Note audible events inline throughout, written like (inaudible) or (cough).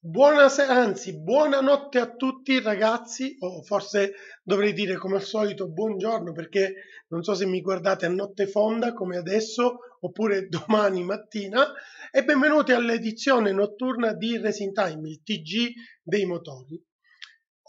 Buonasera, anzi, buonanotte a tutti ragazzi, o forse dovrei dire come al solito buongiorno perché non so se mi guardate a notte fonda come adesso oppure (laughs) domani mattina e benvenuti all'edizione notturna di Racing Time, il TG dei motori.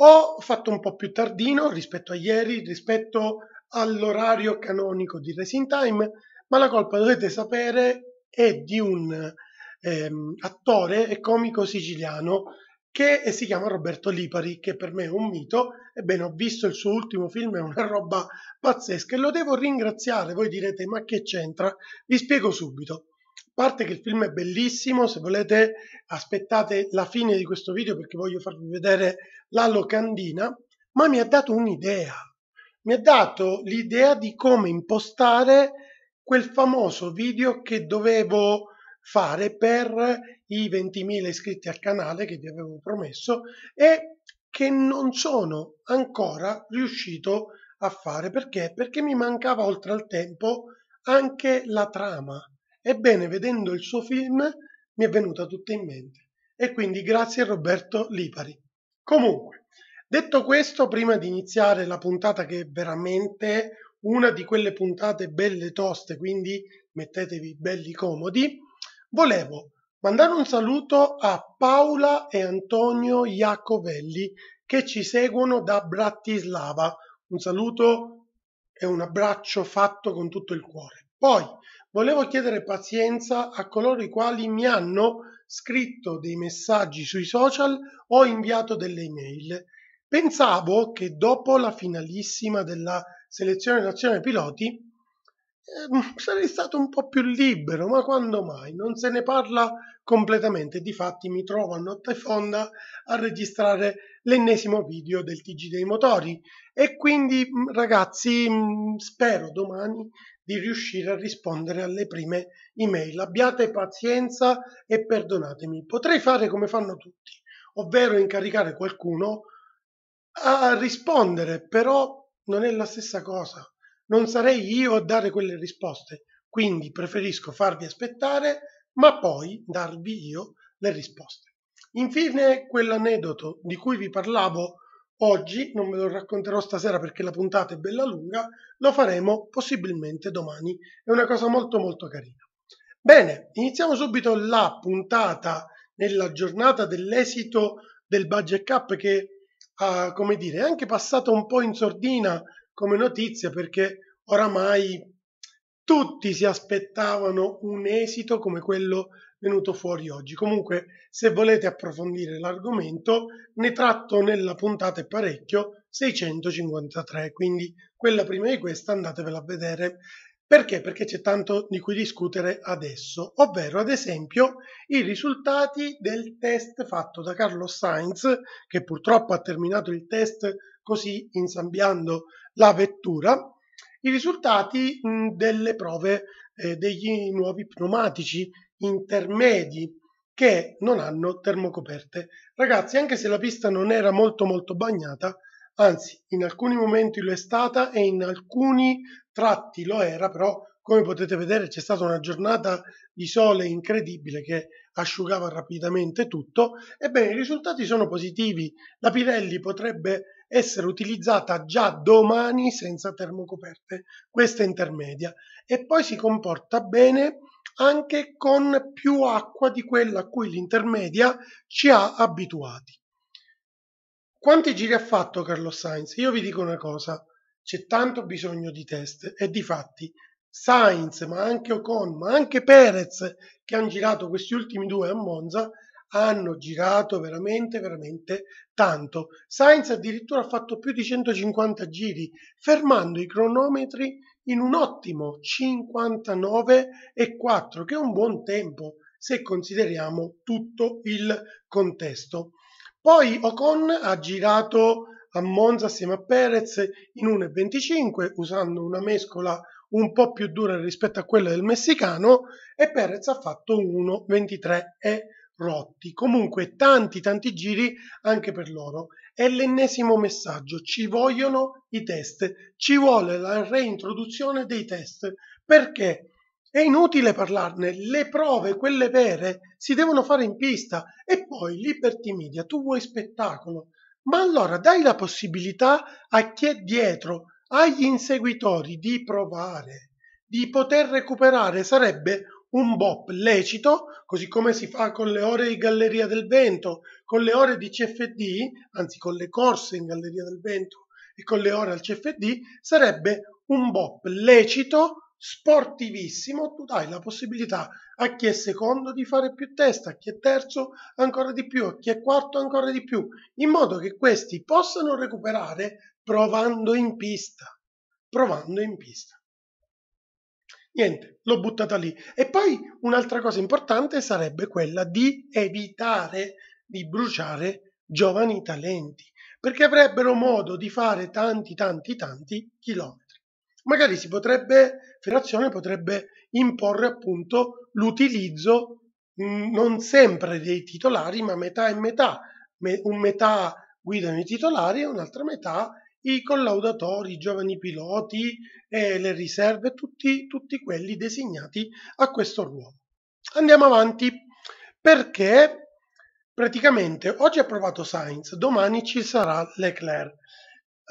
Ho fatto un po' più tardino rispetto a ieri, rispetto all'orario canonico di Racing Time, ma la colpa dovete sapere è di un ehm, attore e comico siciliano che eh, si chiama Roberto Lipari, che per me è un mito. Ebbene, ho visto il suo ultimo film, è una roba pazzesca e lo devo ringraziare. Voi direte, ma che c'entra? Vi spiego subito. A parte che il film è bellissimo, se volete aspettate la fine di questo video perché voglio farvi vedere la locandina, ma mi ha dato un'idea. Mi ha dato l'idea di come impostare quel famoso video che dovevo fare per i 20.000 iscritti al canale che vi avevo promesso e che non sono ancora riuscito a fare perché? Perché mi mancava oltre al tempo anche la trama. Ebbene, vedendo il suo film mi è venuta tutta in mente e quindi grazie a Roberto Lipari. Comunque, detto questo, prima di iniziare la puntata che è veramente una di quelle puntate belle toste, quindi mettetevi belli comodi, Volevo mandare un saluto a Paola e Antonio Iacovelli che ci seguono da Bratislava. Un saluto e un abbraccio fatto con tutto il cuore. Poi volevo chiedere pazienza a coloro i quali mi hanno scritto dei messaggi sui social o inviato delle email. Pensavo che dopo la finalissima della selezione d'azione piloti Ehm, sarei stato un po' più libero, ma quando mai? Non se ne parla completamente. Difatti mi trovo a notte fonda a registrare l'ennesimo video del TG dei motori e quindi mm, ragazzi mm, spero domani di riuscire a rispondere alle prime email. Abbiate pazienza e perdonatemi. Potrei fare come fanno tutti, ovvero incaricare qualcuno a rispondere, però non è la stessa cosa non sarei io a dare quelle risposte, quindi preferisco farvi aspettare, ma poi darvi io le risposte. Infine, quell'aneddoto di cui vi parlavo oggi, non ve lo racconterò stasera perché la puntata è bella lunga, lo faremo possibilmente domani, è una cosa molto molto carina. Bene, iniziamo subito la puntata nella giornata dell'esito del budget cap che ha, come dire, è anche passato un po' in sordina come notizia perché oramai tutti si aspettavano un esito come quello venuto fuori oggi. Comunque, se volete approfondire l'argomento, ne tratto nella puntata parecchio 653, quindi quella prima di questa andatevela a vedere. Perché? Perché c'è tanto di cui discutere adesso, ovvero ad esempio i risultati del test fatto da Carlos Sainz, che purtroppo ha terminato il test così insabbiando la vettura, i risultati mh, delle prove eh, degli nuovi pneumatici intermedi che non hanno termocoperte. Ragazzi, anche se la pista non era molto molto bagnata, anzi in alcuni momenti lo è stata e in alcuni tratti lo era, però come potete vedere c'è stata una giornata di sole incredibile che asciugava rapidamente tutto, ebbene i risultati sono positivi, la Pirelli potrebbe essere utilizzata già domani senza termocoperte, questa intermedia, e poi si comporta bene anche con più acqua di quella a cui l'intermedia ci ha abituati. Quanti giri ha fatto Carlo Sainz? Io vi dico una cosa, c'è tanto bisogno di test e di fatti Sainz, ma anche Ocon, ma anche Perez che hanno girato questi ultimi due a Monza hanno girato veramente, veramente tanto. Sainz addirittura ha fatto più di 150 giri, fermando i cronometri in un ottimo 59,4, che è un buon tempo se consideriamo tutto il contesto. Poi Ocon ha girato a Monza assieme a Perez in 1,25 usando una mescola un po' più dura rispetto a quella del messicano e Perez ha fatto 1,23 e rotti. Comunque tanti tanti giri anche per loro. È l'ennesimo messaggio, ci vogliono i test, ci vuole la reintroduzione dei test perché è inutile parlarne, le prove, quelle vere, si devono fare in pista e poi Liberty Media, tu vuoi spettacolo, ma allora dai la possibilità a chi è dietro, agli inseguitori, di provare, di poter recuperare, sarebbe un bop lecito, così come si fa con le ore di Galleria del Vento, con le ore di CFD, anzi con le corse in Galleria del Vento e con le ore al CFD, sarebbe un bop lecito, sportivissimo, tu dai la possibilità a chi è secondo di fare più testa, a chi è terzo ancora di più, a chi è quarto ancora di più, in modo che questi possano recuperare provando in pista, provando in pista. Niente, l'ho buttata lì. E poi un'altra cosa importante sarebbe quella di evitare di bruciare giovani talenti, perché avrebbero modo di fare tanti, tanti, tanti chilometri. Magari si potrebbe, Federazione potrebbe imporre appunto l'utilizzo mm, non sempre dei titolari, ma metà e metà, un metà guidano i titolari e un'altra metà i collaudatori, i giovani piloti e le riserve, tutti, tutti quelli designati a questo ruolo. Andiamo avanti perché praticamente oggi è approvato Sainz, domani ci sarà Leclerc.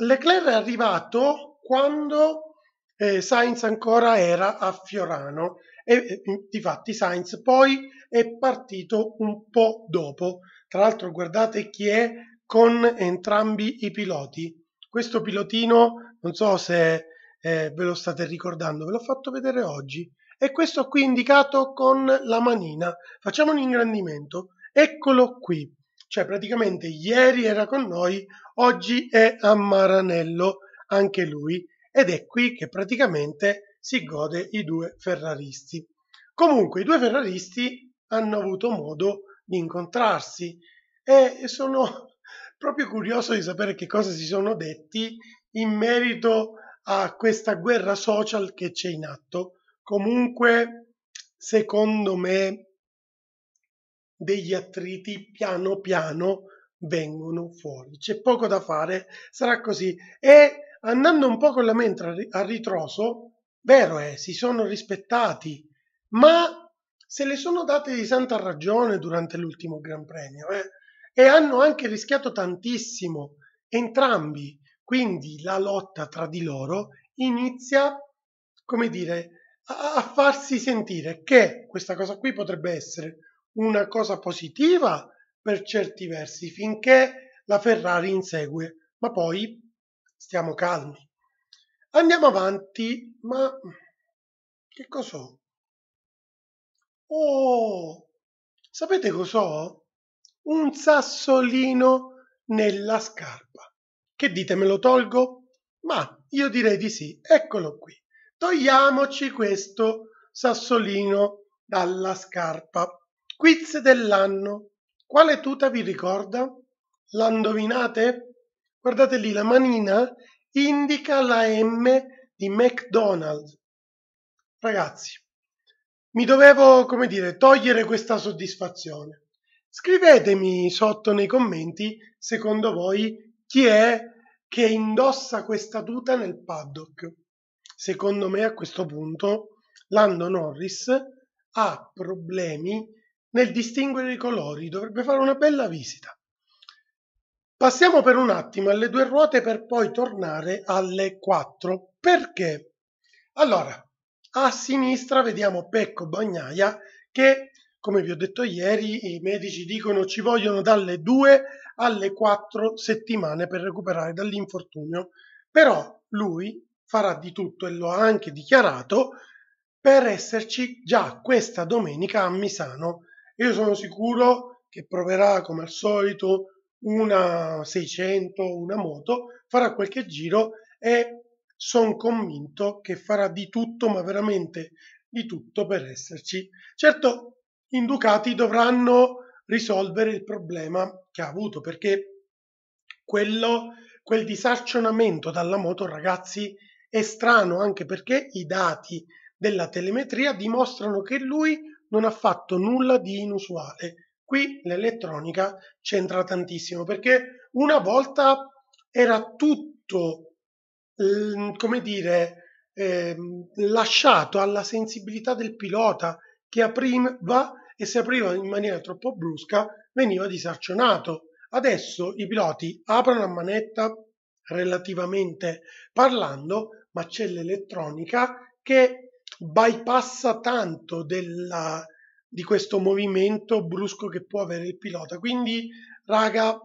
Leclerc è arrivato quando eh, Sainz ancora era a Fiorano e eh, difatti Sainz poi è partito un po' dopo. Tra l'altro guardate chi è con entrambi i piloti. Questo pilotino, non so se eh, ve lo state ricordando, ve l'ho fatto vedere oggi. E questo qui indicato con la manina. Facciamo un ingrandimento. Eccolo qui. Cioè praticamente ieri era con noi, oggi è a Maranello anche lui. Ed è qui che praticamente si gode i due ferraristi. Comunque i due ferraristi hanno avuto modo di incontrarsi e sono proprio curioso di sapere che cosa si sono detti in merito a questa guerra social che c'è in atto. Comunque, secondo me, degli attriti piano piano vengono fuori. C'è poco da fare, sarà così. E andando un po' con la mente a ritroso, vero è, si sono rispettati, ma se le sono date di santa ragione durante l'ultimo Gran Premio. Eh? e hanno anche rischiato tantissimo entrambi. Quindi la lotta tra di loro inizia, come dire, a, a farsi sentire che questa cosa qui potrebbe essere una cosa positiva per certi versi finché la Ferrari insegue, ma poi stiamo calmi. Andiamo avanti, ma che cos'ho? Oh, sapete cos'ho? un sassolino nella scarpa. Che dite, me lo tolgo? Ma io direi di sì, eccolo qui. Togliamoci questo sassolino dalla scarpa. Quiz dell'anno. Quale tuta vi ricorda? La indovinate? Guardate lì, la manina indica la M di McDonald's. Ragazzi, mi dovevo, come dire, togliere questa soddisfazione. Scrivetemi sotto nei commenti, secondo voi, chi è che indossa questa tuta nel paddock. Secondo me a questo punto Lando Norris ha problemi nel distinguere i colori, dovrebbe fare una bella visita. Passiamo per un attimo alle due ruote per poi tornare alle quattro. Perché? Allora, a sinistra vediamo Pecco Bagnaia che come vi ho detto ieri, i medici dicono ci vogliono dalle 2 alle 4 settimane per recuperare dall'infortunio, però lui farà di tutto e lo ha anche dichiarato per esserci già questa domenica a Misano. Io sono sicuro che proverà come al solito una 600, una moto, farà qualche giro e sono convinto che farà di tutto, ma veramente di tutto per esserci. Certo, in Ducati dovranno risolvere il problema che ha avuto perché quello, quel disarcionamento dalla moto ragazzi è strano anche perché i dati della telemetria dimostrano che lui non ha fatto nulla di inusuale qui l'elettronica c'entra tantissimo perché una volta era tutto come dire eh, lasciato alla sensibilità del pilota che apriva e se apriva in maniera troppo brusca veniva disarcionato. Adesso i piloti aprono a manetta relativamente parlando, ma c'è l'elettronica che bypassa tanto della, di questo movimento brusco che può avere il pilota. Quindi, raga,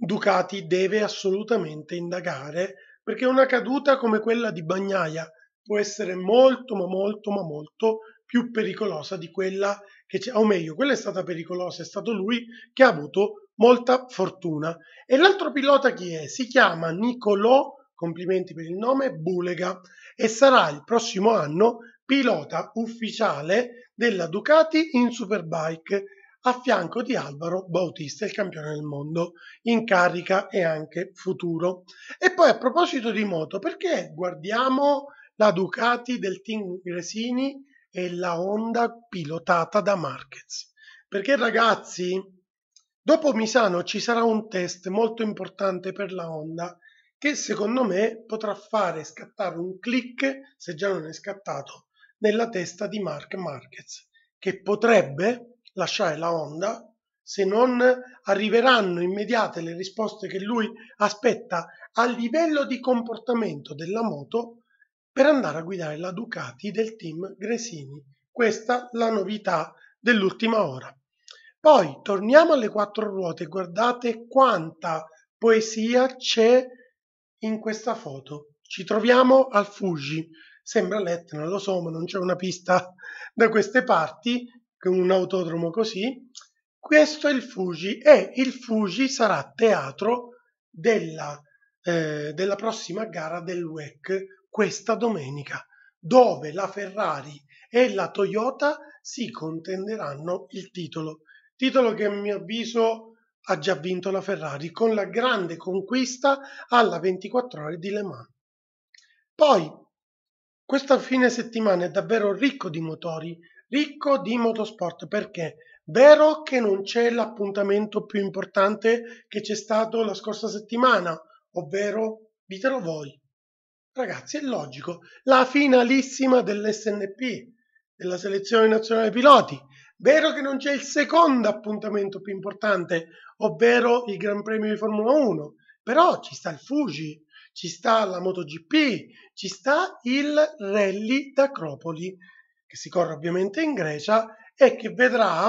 Ducati deve assolutamente indagare perché una caduta come quella di Bagnaia può essere molto, ma molto, ma molto più pericolosa di quella che c'è, o meglio, quella è stata pericolosa, è stato lui che ha avuto molta fortuna. E l'altro pilota chi è? Si chiama Nicolò, complimenti per il nome, Bulega e sarà il prossimo anno pilota ufficiale della Ducati in Superbike a fianco di Alvaro Bautista, il campione del mondo in carica e anche futuro. E poi a proposito di moto, perché guardiamo la Ducati del team Gresini è la Honda pilotata da Marquez. Perché ragazzi, dopo Misano ci sarà un test molto importante per la Honda che secondo me potrà fare scattare un click, se già non è scattato, nella testa di Mark Marquez, che potrebbe lasciare la Honda se non arriveranno immediate le risposte che lui aspetta a livello di comportamento della moto per andare a guidare la Ducati del team Gresini. Questa la novità dell'ultima ora. Poi torniamo alle quattro ruote, guardate quanta poesia c'è in questa foto. Ci troviamo al Fuji, sembra l'Etna, lo so, ma non c'è una pista da queste parti, un autodromo così. Questo è il Fuji e il Fuji sarà teatro della, eh, della prossima gara del WEC questa domenica, dove la Ferrari e la Toyota si contenderanno il titolo. Titolo che a mio avviso ha già vinto la Ferrari con la grande conquista alla 24 ore di Le Mans. Poi, questo fine settimana è davvero ricco di motori, ricco di motorsport perché vero che non c'è l'appuntamento più importante che c'è stato la scorsa settimana, ovvero ditelo voi, Ragazzi, è logico, la finalissima dell'SNP, della selezione nazionale piloti. Vero che non c'è il secondo appuntamento più importante, ovvero il Gran Premio di Formula 1, però ci sta il Fuji, ci sta la MotoGP, ci sta il Rally d'Acropoli, che si corre ovviamente in Grecia e che vedrà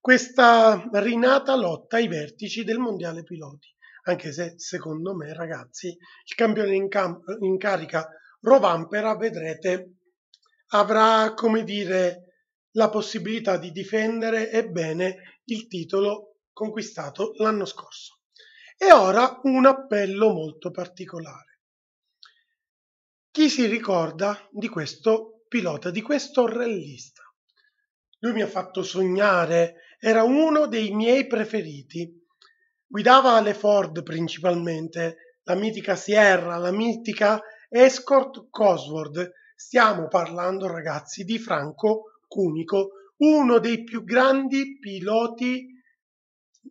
questa rinata lotta ai vertici del Mondiale Piloti anche se secondo me ragazzi il campione in, cam- in carica Rovampera vedrete avrà come dire la possibilità di difendere e bene il titolo conquistato l'anno scorso. E ora un appello molto particolare. Chi si ricorda di questo pilota, di questo rallista? Lui mi ha fatto sognare, era uno dei miei preferiti Guidava le Ford principalmente, la mitica Sierra, la mitica Escort Cosworth. Stiamo parlando, ragazzi, di Franco Cunico, uno dei più grandi piloti,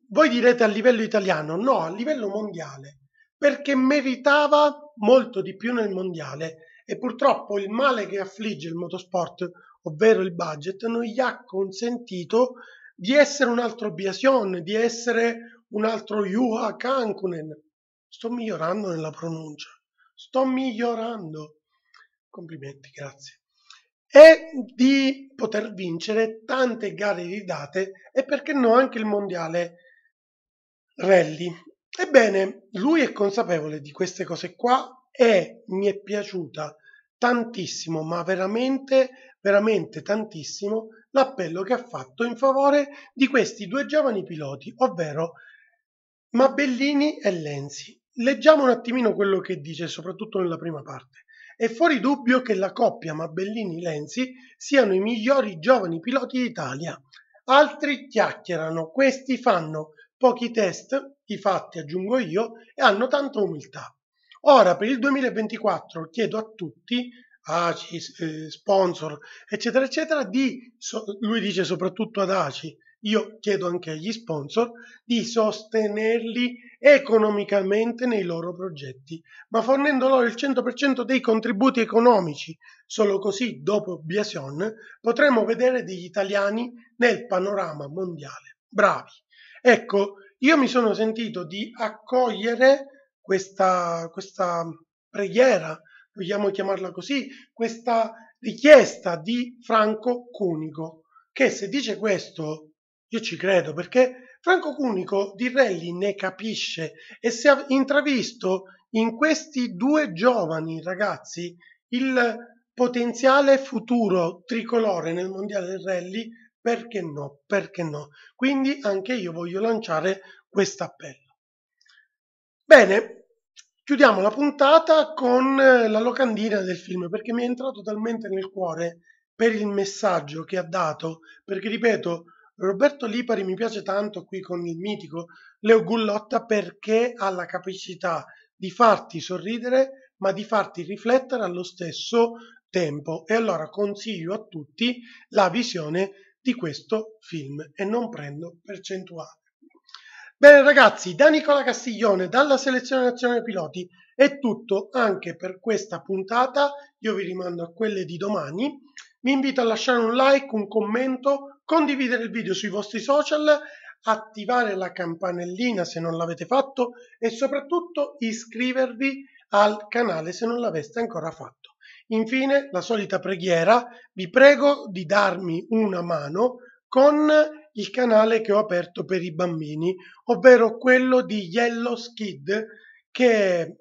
voi direte a livello italiano, no, a livello mondiale, perché meritava molto di più nel mondiale e purtroppo il male che affligge il motorsport, ovvero il budget, non gli ha consentito di essere un altro Biasion, di essere un altro Juha Kankunen. Sto migliorando nella pronuncia. Sto migliorando. Complimenti, grazie. E di poter vincere tante gare di date e perché no anche il mondiale rally. Ebbene, lui è consapevole di queste cose qua e mi è piaciuta tantissimo, ma veramente, veramente tantissimo l'appello che ha fatto in favore di questi due giovani piloti, ovvero ma Bellini e Lenzi. Leggiamo un attimino quello che dice, soprattutto nella prima parte. È fuori dubbio che la coppia Mabellini-Lenzi siano i migliori giovani piloti d'Italia. Altri chiacchierano, questi fanno pochi test, i fatti aggiungo io, e hanno tanta umiltà. Ora per il 2024 chiedo a tutti, ACI, eh, sponsor, eccetera, eccetera, di, lui dice soprattutto ad ACI, io chiedo anche agli sponsor di sostenerli economicamente nei loro progetti, ma fornendo loro il 100% dei contributi economici. Solo così, dopo Biasion, potremo vedere degli italiani nel panorama mondiale. Bravi! Ecco, io mi sono sentito di accogliere questa, questa preghiera, vogliamo chiamarla così, questa richiesta di Franco Cunico, che se dice questo io ci credo perché Franco Cunico di rally ne capisce e si è intravisto in questi due giovani ragazzi il potenziale futuro tricolore nel mondiale del rally, perché no? Perché no? Quindi anche io voglio lanciare questo appello. Bene, chiudiamo la puntata con eh, la locandina del film perché mi è entrato talmente nel cuore per il messaggio che ha dato, perché ripeto, Roberto Lipari mi piace tanto qui con il mitico Leo Gullotta perché ha la capacità di farti sorridere ma di farti riflettere allo stesso tempo e allora consiglio a tutti la visione di questo film e non prendo percentuale. Bene ragazzi, da Nicola Castiglione, dalla selezione nazionale piloti è tutto anche per questa puntata, io vi rimando a quelle di domani, vi invito a lasciare un like, un commento, condividere il video sui vostri social, attivare la campanellina se non l'avete fatto e soprattutto iscrivervi al canale se non l'aveste ancora fatto. Infine, la solita preghiera, vi prego di darmi una mano con il canale che ho aperto per i bambini, ovvero quello di Yellow Skid che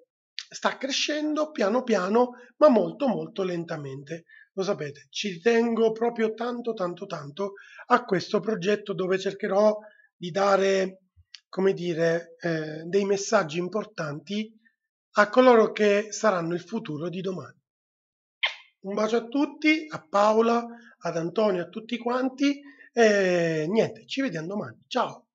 sta crescendo piano piano ma molto molto lentamente lo sapete, ci tengo proprio tanto, tanto, tanto a questo progetto dove cercherò di dare, come dire, eh, dei messaggi importanti a coloro che saranno il futuro di domani. Un bacio a tutti, a Paola, ad Antonio, a tutti quanti e niente, ci vediamo domani. Ciao!